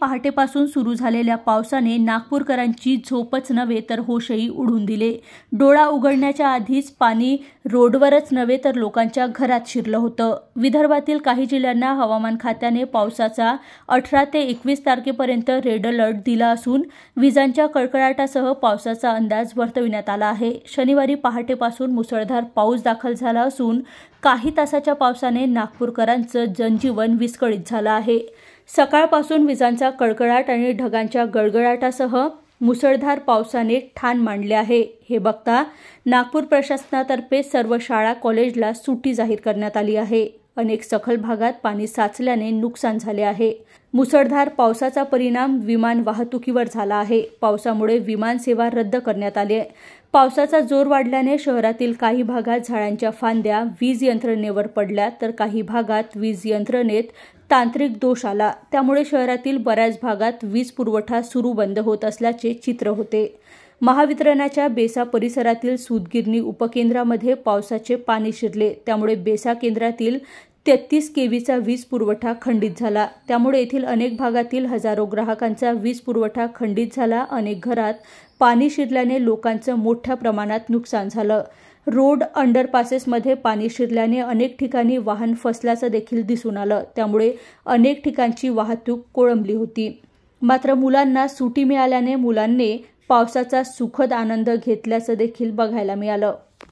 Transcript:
पहाटेपासून सुरू झालेल्या पावसाने नागपूरकरांची झोपच नव्हे तर होशही उडून दिले डोळा उघडण्याच्या आधीच पाणी रोडवरच नव्हे तर लोकांच्या घरात शिरलं होतं विदर्भातील काही जिल्ह्यांना हवामान खात्याने पावसाचा अठरा ते एकवीस तारखेपर्यंत रेड अलर्ट दिला असून विजांच्या कडकडाटासह पावसाचा अंदाज वर्तविण्यात आला आहे शनिवारी पहाटेपासून मुसळधार पाऊस दाखल झाला असून काही तासाच्या पावसाने नागपूरकरांचं जनजीवन विस्कळीत झालं आहे सकाळपासून विजांचा कडकडाट आणि ढगांच्या गडगडाटासह मुसळधार पावसाने ठाण मांडले आहे हे बघता नागपूर प्रशासनातर्फे सर्व शाळा कॉलेजला सुट्टी जाहीर करण्यात आली आहे अनेक सखल भागात पाणी साचल्याने नुकसान झाले आहे मुसळधार पावसाचा परिणाम विमान वाहतुकीवर झाला आहे पावसामुळे विमान सेवा रद्द करण्यात आली आहे पावसाचा जोर वाढल्याने शहरातील काही भागात झाडांच्या फांद्या वीज यंत्रणेवर पडल्या तर काही भागात वीज यंत्रणेत तांत्रिक दोष आला त्यामुळे शहरातील बऱ्याच भागात वीज पुरवठा सुरू बंद होत असल्याचे चित्र होते महावितरणाच्या बेसा परिसरातील सुदगिरणी उपकेंद्रामध्ये पावसाचे पाणी शिरले त्यामुळे बेसा केंद्रातील तेहतीस केव्हीचा वीज पुरवठा खंडित झाला त्यामुळे येथील अनेक भागातील हजारो ग्राहकांचा वीज पुरवठा खंडित झाला अनेक घरात पाणी शिरल्याने लोकांचं मोठ्या प्रमाणात नुकसान झालं रोड अंडरपासेसमध्ये पाणी शिरल्याने अनेक ठिकाणी वाहन फसल्याचं देखील दिसून आलं त्यामुळे अनेक ठिकाणची वाहतूक कोळंबली होती मात्र मुलांना सुटी मिळाल्याने मुलांनी पावसाचा सुखद आनंद घेतल्याचं देखील बघायला मिळालं